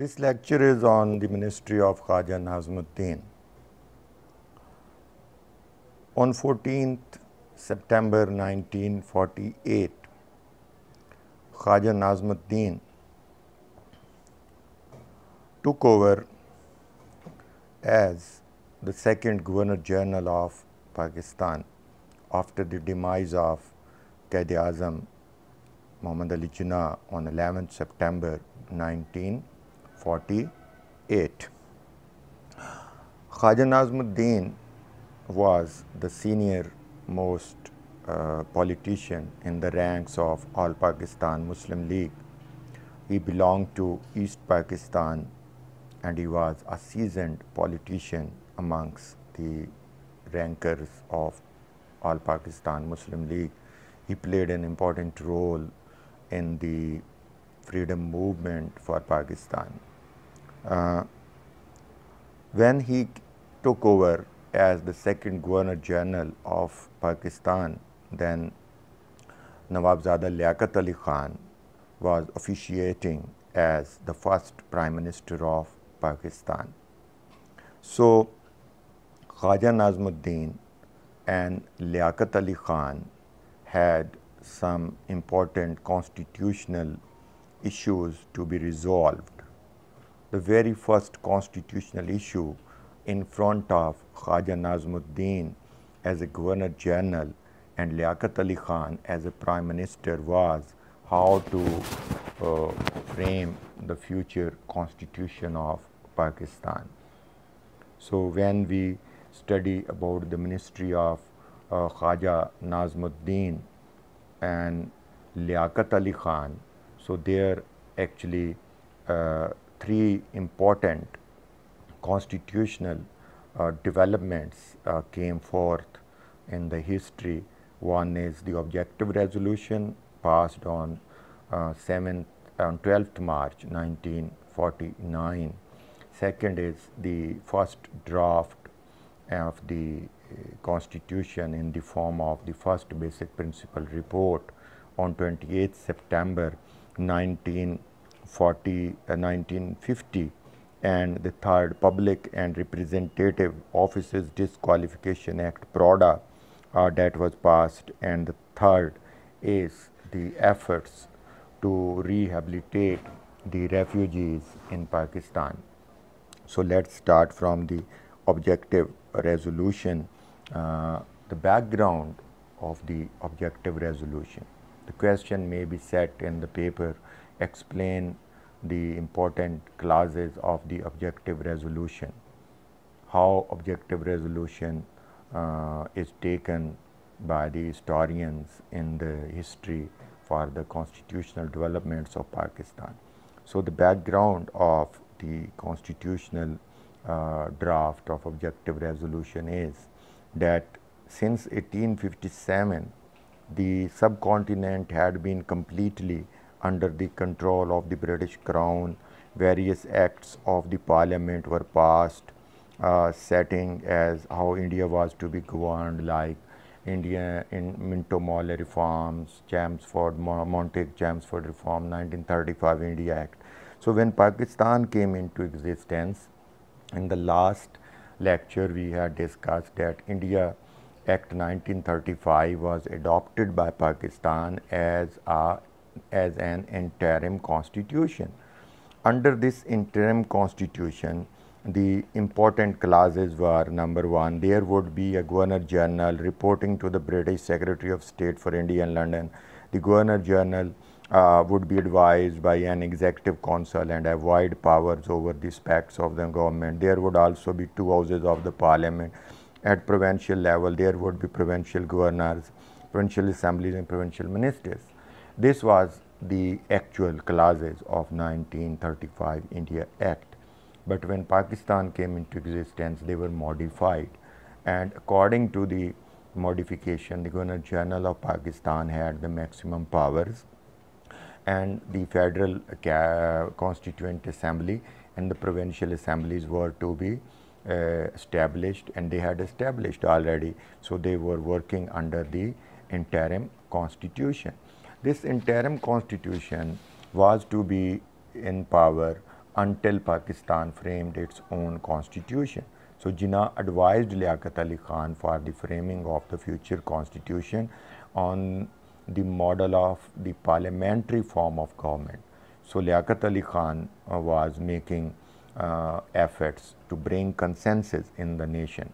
This lecture is on the ministry of Khaja Nazmuddin. On 14th September 1948, Khaja Nazmuddin took over as the second Governor General of Pakistan after the demise of Qaid Azam Muhammad Ali Jinnah on 11th September 1948. 48. Khaja Nazmuddin was the senior most uh, politician in the ranks of All Pakistan Muslim League. He belonged to East Pakistan and he was a seasoned politician amongst the rankers of All Pakistan Muslim League. He played an important role in the freedom movement for Pakistan. Uh, when he took over as the second Governor General of Pakistan, then Nawabzada Liaquat Ali Khan was officiating as the first Prime Minister of Pakistan. So, Khaja Nazmuddin and Liaquat Ali Khan had some important constitutional issues to be resolved. The very first constitutional issue in front of Khaja Nazmuddin as a Governor General and Liaquat Ali Khan as a Prime Minister was how to uh, frame the future constitution of Pakistan. So, when we study about the ministry of uh, Khaja Nazmuddin and Liaquat Ali Khan, so, there actually uh, three important constitutional uh, developments uh, came forth in the history. One is the objective resolution passed on 7th uh, on 12th March 1949. Second is the first draft of the uh, constitution in the form of the first basic principle report on 28th September 1940, uh, 1950 and the third Public and Representative Offices Disqualification Act PRODA uh, that was passed and the third is the efforts to rehabilitate the refugees in Pakistan. So, let us start from the objective resolution, uh, the background of the objective resolution. The question may be set in the paper, explain the important clauses of the objective resolution, how objective resolution uh, is taken by the historians in the history for the constitutional developments of Pakistan. So, the background of the constitutional uh, draft of objective resolution is that since 1857 the subcontinent had been completely under the control of the British Crown. Various acts of the parliament were passed, uh, setting as how India was to be governed, like India in Minto-Molle reforms, Chelmsford, Montague Chelmsford reform, 1935 India Act. So when Pakistan came into existence, in the last lecture we had discussed that India Act 1935 was adopted by Pakistan as, a, as an interim constitution. Under this interim constitution, the important clauses were number one, there would be a Governor General reporting to the British Secretary of State for India and London. The Governor General uh, would be advised by an executive council and have wide powers over the specs of the government. There would also be two houses of the parliament at provincial level, there would be provincial governors, provincial assemblies and provincial ministers. This was the actual clauses of 1935 India Act. But when Pakistan came into existence, they were modified. And according to the modification, the Governor General of Pakistan had the maximum powers and the Federal Constituent Assembly and the provincial assemblies were to be uh, established and they had established already. So, they were working under the interim constitution. This interim constitution was to be in power until Pakistan framed its own constitution. So Jinnah advised Liaquat Ali Khan for the framing of the future constitution on the model of the parliamentary form of government. So Liaquat Ali Khan uh, was making uh, efforts to bring consensus in the nation.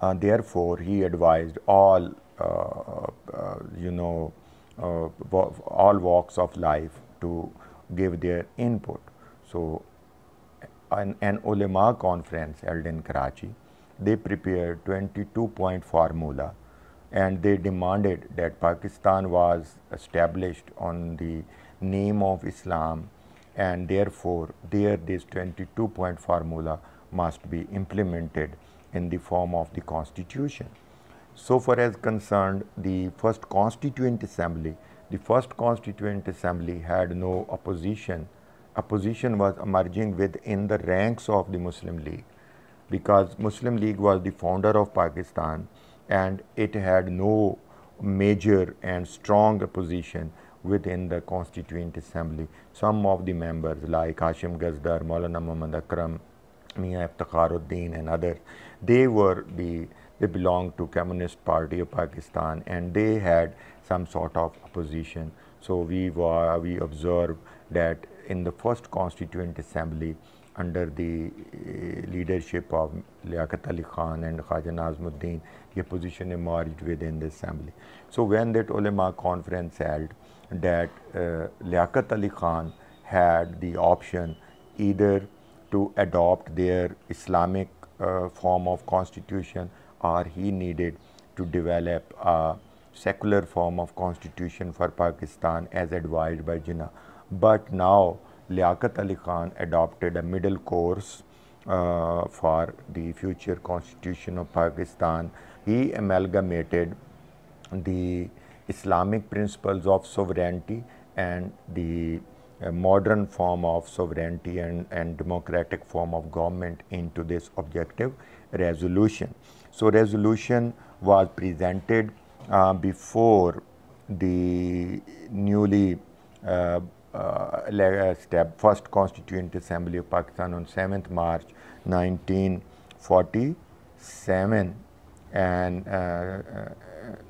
Uh, therefore, he advised all, uh, uh, you know, uh, all walks of life to give their input. So, an, an ulama conference held in Karachi, they prepared 22 point formula and they demanded that Pakistan was established on the name of Islam and therefore, there this 22 point formula must be implemented in the form of the constitution. So far as concerned the first constituent assembly, the first constituent assembly had no opposition. Opposition was emerging within the ranks of the Muslim League because Muslim League was the founder of Pakistan and it had no major and strong opposition within the Constituent Assembly. Some of the members like Hashim Ghazdar, Maulana Muhammad Akram, Mia Iftakharuddin and others, they were the they belonged to Communist Party of Pakistan and they had some sort of opposition. So we were, we observed that in the first Constituent Assembly, under the eh, leadership of Liaquat Ali Khan and Khaja Nazmuddin, a position emerged within the assembly. So when that ulama conference held that uh, Liaquat Ali Khan had the option either to adopt their Islamic uh, form of constitution or he needed to develop a secular form of constitution for Pakistan as advised by Jinnah. But now Liaquat Ali Khan adopted a middle course uh, for the future constitution of Pakistan. He amalgamated the Islamic principles of sovereignty and the uh, modern form of sovereignty and, and democratic form of government into this objective resolution. So, resolution was presented uh, before the newly uh, uh, uh, step, first Constituent Assembly of Pakistan on 7th March 1947 and uh, uh,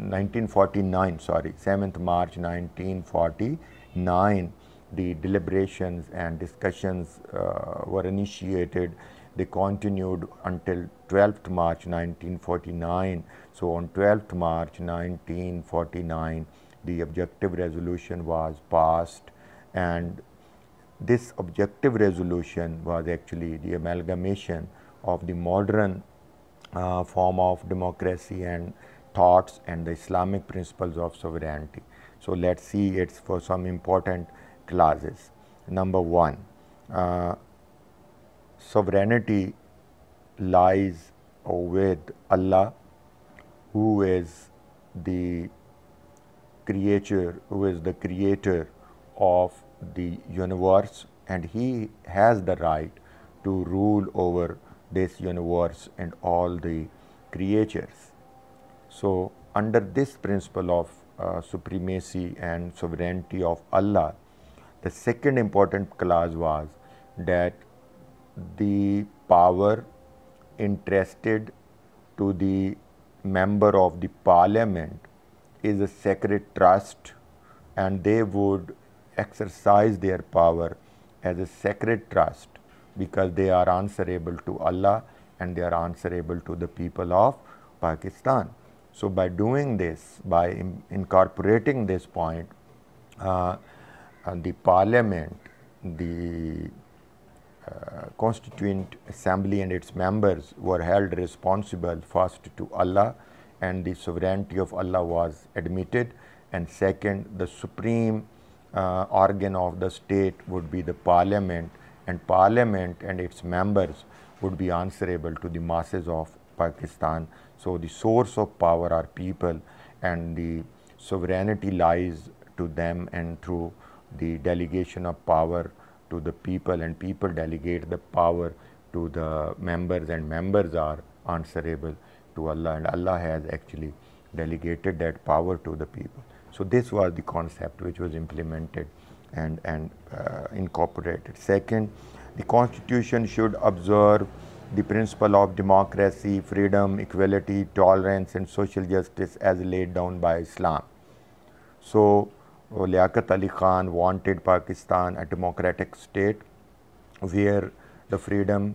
1949, sorry, 7th March 1949, the deliberations and discussions uh, were initiated. They continued until 12th March 1949. So, on 12th March 1949, the objective resolution was passed and this objective resolution was actually the amalgamation of the modern uh, form of democracy and thoughts and the Islamic principles of sovereignty. So, let us see it is for some important clauses. Number 1, uh, sovereignty lies with Allah who is the creature, who is the creator of the universe and he has the right to rule over this universe and all the creatures. So, under this principle of uh, supremacy and sovereignty of Allah, the second important clause was that the power entrusted to the member of the parliament is a sacred trust and they would exercise their power as a sacred trust because they are answerable to Allah and they are answerable to the people of Pakistan. So, by doing this, by in incorporating this point, uh, uh, the parliament, the uh, constituent assembly and its members were held responsible first to Allah and the sovereignty of Allah was admitted and second the supreme uh, organ of the state would be the parliament and parliament and its members would be answerable to the masses of Pakistan. So the source of power are people and the sovereignty lies to them and through the delegation of power to the people and people delegate the power to the members and members are answerable to Allah and Allah has actually delegated that power to the people. So this was the concept which was implemented and, and uh, incorporated. Second, the constitution should observe the principle of democracy, freedom, equality, tolerance and social justice as laid down by Islam. So uh, Liaquat Ali Khan wanted Pakistan a democratic state where the freedom,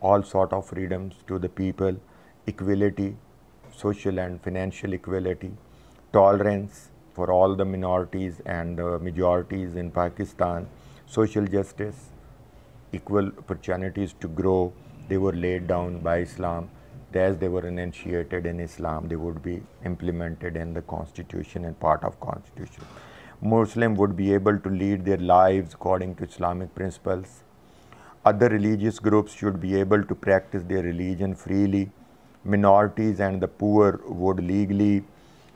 all sort of freedoms to the people, equality, social and financial equality, tolerance, for all the minorities and majorities in Pakistan, social justice, equal opportunities to grow, they were laid down by Islam. As they were enunciated in Islam, they would be implemented in the constitution and part of constitution. Muslim would be able to lead their lives according to Islamic principles. Other religious groups should be able to practice their religion freely. Minorities and the poor would legally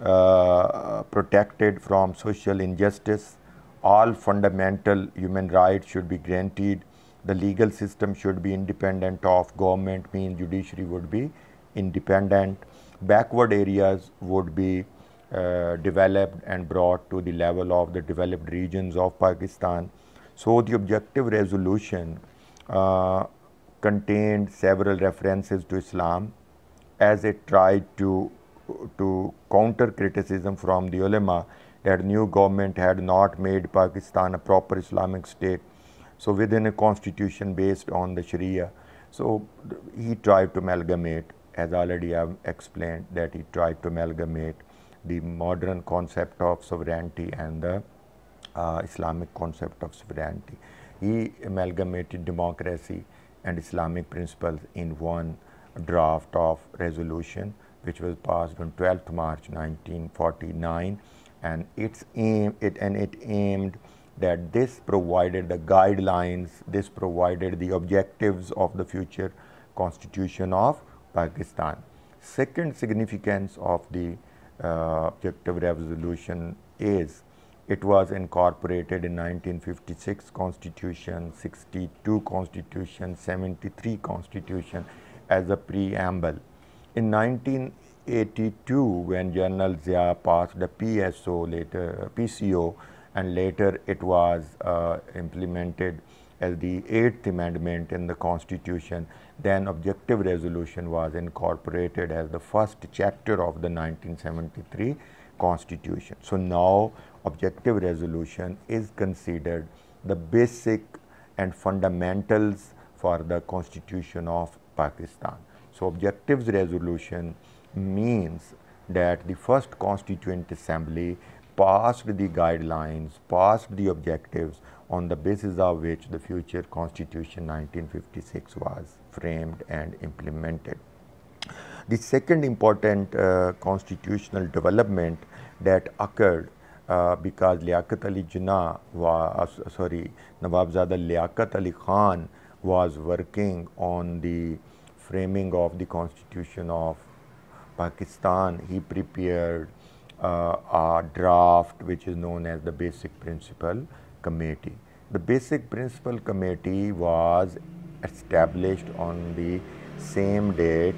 uh, protected from social injustice. All fundamental human rights should be granted. The legal system should be independent of government, means judiciary would be independent. Backward areas would be uh, developed and brought to the level of the developed regions of Pakistan. So, the objective resolution uh, contained several references to Islam as it tried to to counter criticism from the ulema that new government had not made Pakistan a proper Islamic state. So within a constitution based on the Sharia. So he tried to amalgamate, as already I have explained, that he tried to amalgamate the modern concept of sovereignty and the uh, Islamic concept of sovereignty. He amalgamated democracy and Islamic principles in one draft of resolution which was passed on 12th March 1949 and its aim it and it aimed that this provided the guidelines, this provided the objectives of the future constitution of Pakistan. Second significance of the uh, objective resolution is it was incorporated in 1956 constitution, 62 constitution, 73 constitution as a preamble. In 1982, when General Zia passed the PSO, later PCO, and later it was uh, implemented as the Eighth Amendment in the Constitution, then objective resolution was incorporated as the first chapter of the 1973 Constitution. So now objective resolution is considered the basic and fundamentals for the Constitution of Pakistan. So, objectives resolution means that the first constituent assembly passed the guidelines, passed the objectives on the basis of which the future constitution 1956 was framed and implemented. The second important uh, constitutional development that occurred uh, because Liaquat Ali Jinnah was, uh, sorry, Nawabzada Liaquat Ali Khan was working on the framing of the constitution of Pakistan, he prepared uh, a draft which is known as the Basic Principle Committee. The Basic Principle Committee was established on the same date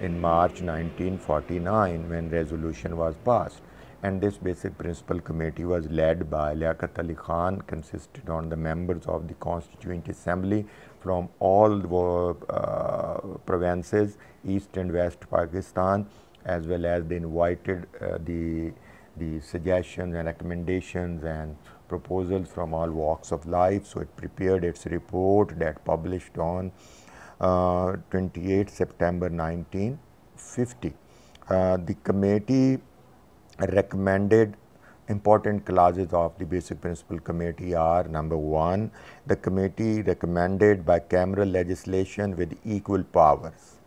in March 1949 when resolution was passed and this basic principle committee was led by Liaquat Ali Khan, consisted on the members of the Constituent Assembly from all the uh, provinces, East and West Pakistan, as well as they invited uh, the, the suggestions and recommendations and proposals from all walks of life. So it prepared its report that published on uh, 28 September 1950. Uh, the committee recommended important clauses of the basic principle committee are number one, the committee recommended bicameral legislation with equal powers.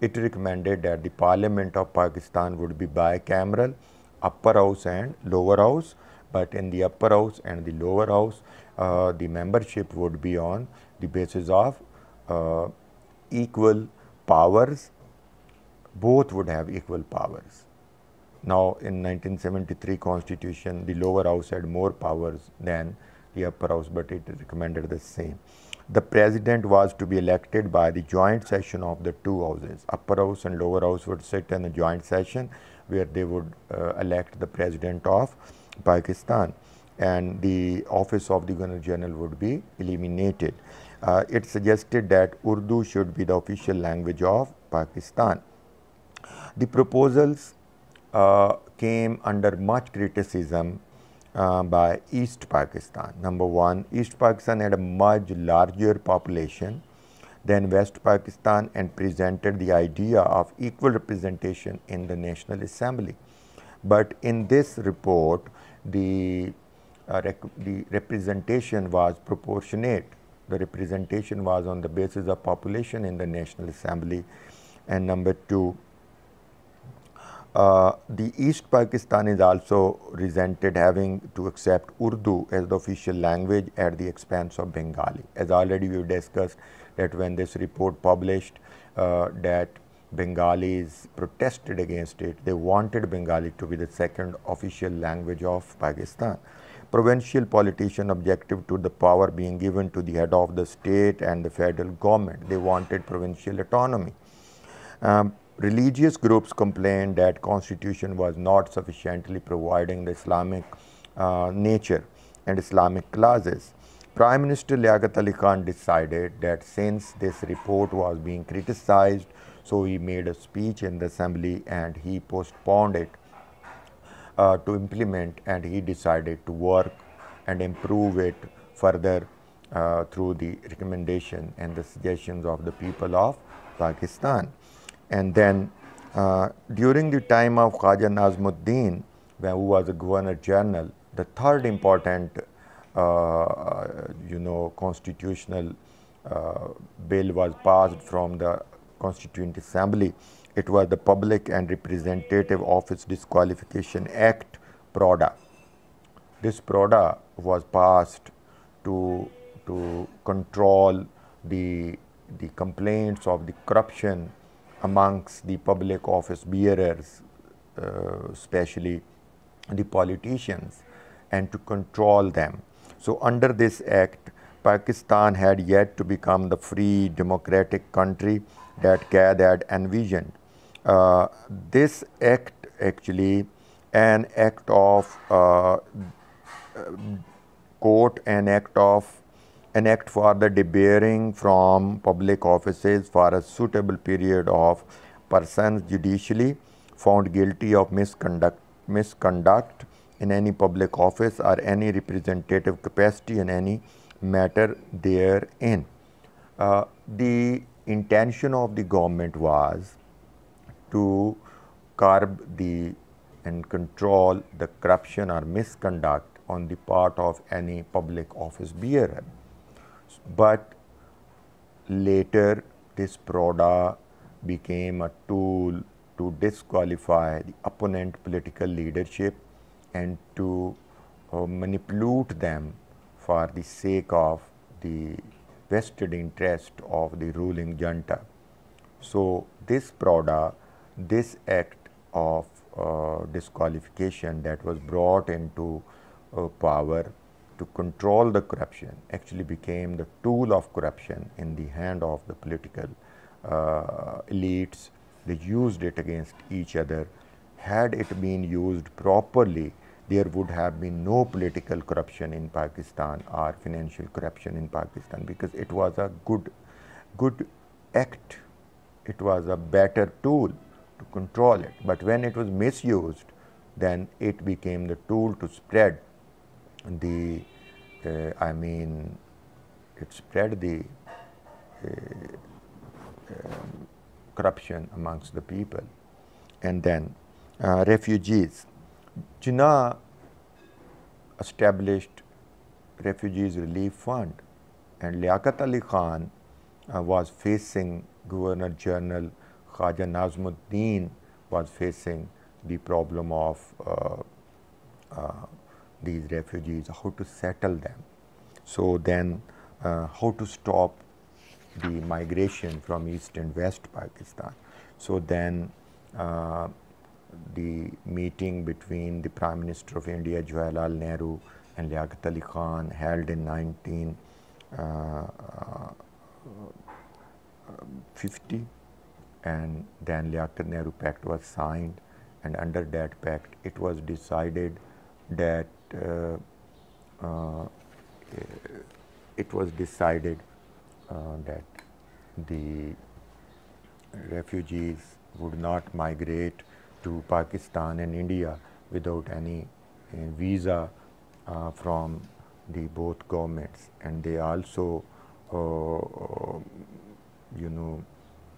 It recommended that the parliament of Pakistan would be bicameral, upper house and lower house, but in the upper house and the lower house, uh, the membership would be on the basis of uh, equal powers, both would have equal powers. Now, in 1973 constitution, the lower house had more powers than the upper house, but it recommended the same. The president was to be elected by the joint session of the two houses. Upper house and lower house would sit in a joint session where they would uh, elect the president of Pakistan and the office of the Governor General would be eliminated. Uh, it suggested that Urdu should be the official language of Pakistan. The proposals uh, came under much criticism uh, by East Pakistan. Number one, East Pakistan had a much larger population than West Pakistan and presented the idea of equal representation in the National Assembly. But in this report, the, uh, the representation was proportionate. The representation was on the basis of population in the National Assembly. And number two, uh, the East Pakistanis also resented having to accept Urdu as the official language at the expense of Bengali. As already we have discussed that when this report published uh, that Bengalis protested against it, they wanted Bengali to be the second official language of Pakistan. Provincial politicians objected to the power being given to the head of the state and the federal government. They wanted provincial autonomy. Um, religious groups complained that constitution was not sufficiently providing the Islamic uh, nature and Islamic clauses. Prime Minister Liaquat Ali Khan decided that since this report was being criticized, so he made a speech in the assembly and he postponed it uh, to implement and he decided to work and improve it further uh, through the recommendation and the suggestions of the people of Pakistan. And then uh, during the time of Khaja Nazmuddin, who was the Governor General, the third important, uh, you know, constitutional uh, bill was passed from the Constituent Assembly. It was the Public and Representative Office Disqualification Act, PRODA. This PRODA was passed to, to control the, the complaints of the corruption amongst the public office bearers, uh, especially the politicians, and to control them. So, under this act, Pakistan had yet to become the free democratic country that Qad had envisioned. Uh, this act actually an act of uh, uh court, an act of an act for the debarring from public offices for a suitable period of persons judicially found guilty of misconduct, misconduct in any public office or any representative capacity in any matter therein. Uh, the intention of the government was to curb the and control the corruption or misconduct on the part of any public office bearer. But later this Proda became a tool to disqualify the opponent political leadership and to uh, manipulate them for the sake of the vested interest of the ruling junta. So, this Proda, this act of uh, disqualification that was brought into uh, power to control the corruption actually became the tool of corruption in the hand of the political uh, elites. They used it against each other. Had it been used properly, there would have been no political corruption in Pakistan or financial corruption in Pakistan because it was a good, good act. It was a better tool to control it. But when it was misused, then it became the tool to spread the, uh, I mean, it spread the uh, um, corruption amongst the people. And then uh, refugees. Jinnah established Refugees Relief Fund and Liaquat Ali Khan uh, was facing Governor General Khaja Nazmuddin was facing the problem of uh, uh, these refugees, how to settle them. So then uh, how to stop the migration from east and west Pakistan. So then uh, the meeting between the Prime Minister of India Jawaharlal Nehru and Liaquat Ali Khan held in 1950 uh, uh, and then Liaquat Nehru Pact was signed and under that pact it was decided that uh, uh, it was decided uh, that the refugees would not migrate to Pakistan and India without any uh, visa uh, from the both governments and they also uh, you know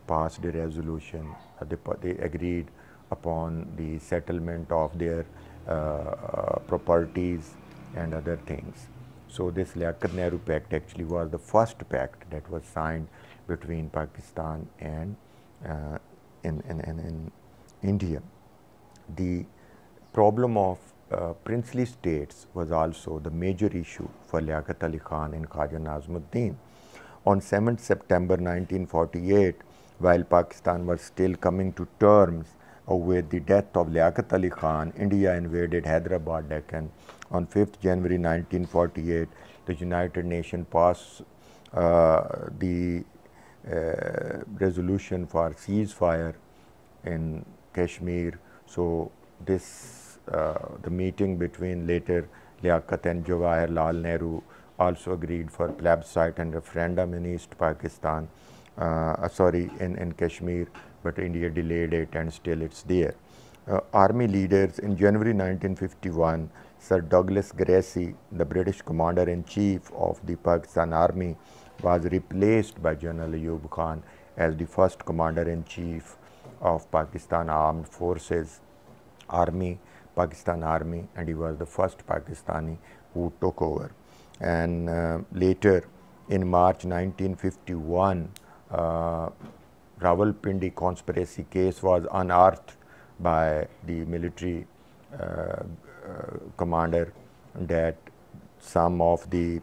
passed a resolution they, they agreed upon the settlement of their uh, uh, properties and other things. So this Liaquat-Nehru Pact actually was the first pact that was signed between Pakistan and uh, in, in, in, in, India. The problem of uh, princely states was also the major issue for Liaquat Ali Khan and Khaja Nazmuddin. On 7th September 1948, while Pakistan was still coming to terms with the death of Liaquat Ali Khan, India invaded Hyderabad Deccan. On 5th January 1948, the United Nations passed uh, the uh, resolution for ceasefire in Kashmir. So this, uh, the meeting between later Liaquat and Jawaharlal Nehru also agreed for plebiscite and referendum in East Pakistan, uh, sorry, in, in Kashmir but India delayed it and still it is there. Uh, army leaders in January 1951, Sir Douglas Gracie, the British Commander-in-Chief of the Pakistan Army, was replaced by General Ayub Khan as the first Commander-in-Chief of Pakistan Armed Forces Army, Pakistan Army and he was the first Pakistani who took over. And uh, later in March 1951, uh, Rawalpindi conspiracy case was unearthed by the military uh, uh, commander that some of the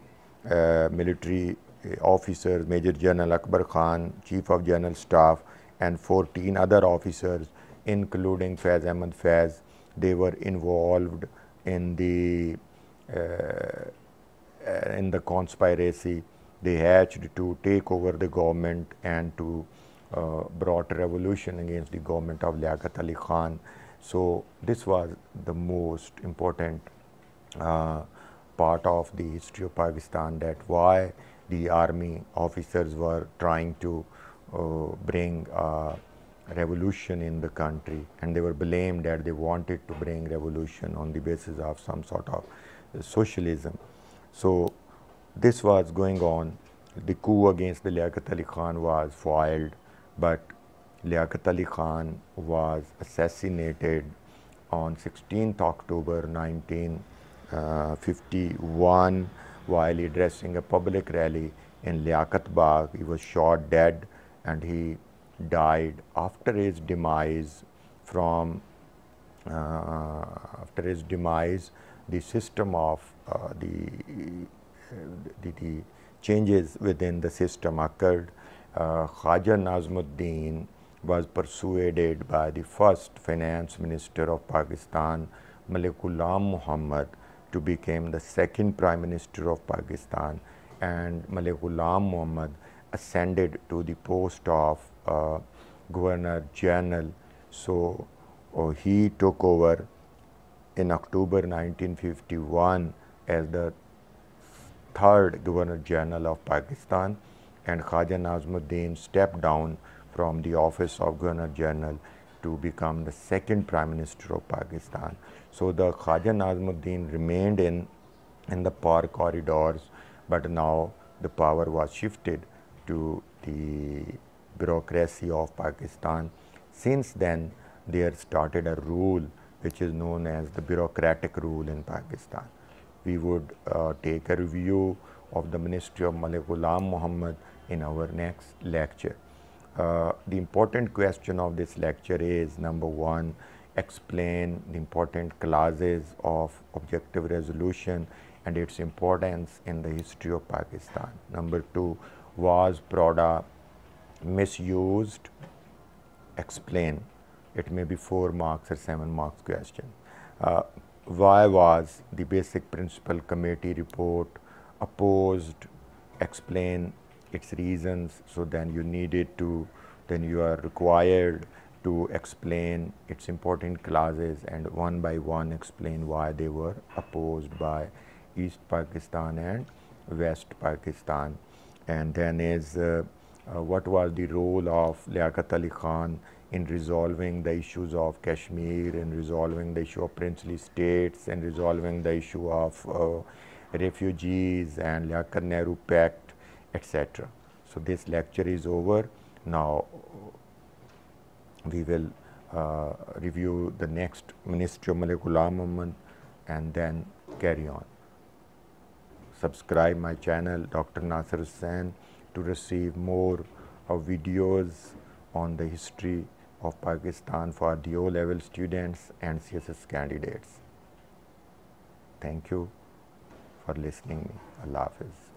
uh, military officers, Major General Akbar Khan, Chief of General Staff and 14 other officers including Faiz Ahmad Faiz, they were involved in the uh, uh, in the conspiracy they hatched to take over the government and to uh, brought revolution against the government of Liaquat Ali Khan. So this was the most important uh, part of the history of Pakistan that why the army officers were trying to uh, bring revolution in the country and they were blamed that they wanted to bring revolution on the basis of some sort of socialism. So this was going on. The coup against the Liaquat Ali Khan was foiled but Liaquat Ali Khan was assassinated on 16th October 1951 uh, while addressing a public rally in Liaquat Bagh. He was shot dead and he died after his demise from uh, after his demise the system of uh, the, uh, the, the changes within the system occurred uh, Khaja Nazmuddin was persuaded by the first finance minister of Pakistan, Malikulam Muhammad, to become the second prime minister of Pakistan and Malikulam Muhammad ascended to the post of uh, governor general. So uh, he took over in October 1951 as the third governor general of Pakistan and Khaja Nazmuddin stepped down from the office of Governor General to become the second Prime Minister of Pakistan. So the Khaja Nazmuddin remained in, in the power corridors, but now the power was shifted to the bureaucracy of Pakistan. Since then, there started a rule which is known as the bureaucratic rule in Pakistan. We would uh, take a review of the Ministry of Malay Ghulam Muhammad in our next lecture. Uh, the important question of this lecture is number one, explain the important clauses of objective resolution and its importance in the history of Pakistan. Number two, was Prada misused? Explain. It may be four marks or seven marks question. Uh, why was the basic principle committee report opposed, explain its reasons. So then you needed to, then you are required to explain its important clauses and one by one explain why they were opposed by East Pakistan and West Pakistan. And then is uh, uh, what was the role of Liaquat Ali Khan in resolving the issues of Kashmir, and resolving the issue of princely states, and resolving the issue of uh, refugees and Liaquat Nehru Pact, etc. So this lecture is over. Now we will uh, review the next Ministry of Molecular Armament and then carry on. Subscribe my channel Dr. Nasir Sen to receive more of videos on the history of Pakistan for DO level students and CSS candidates. Thank you for listening. Allah Hafiz.